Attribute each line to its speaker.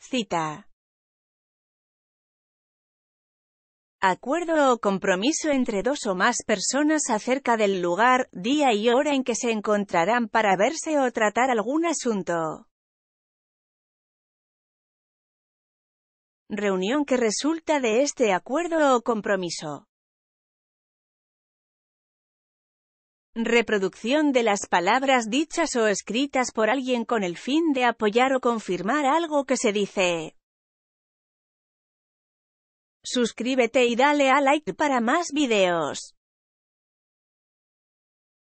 Speaker 1: Cita. Acuerdo o compromiso entre dos o más personas acerca del lugar, día y hora en que se encontrarán para verse o tratar algún asunto.
Speaker 2: Reunión que resulta de este acuerdo o compromiso.
Speaker 1: Reproducción de las palabras dichas o escritas por alguien con el fin de apoyar o confirmar
Speaker 2: algo que se dice. Suscríbete y dale a like para más videos.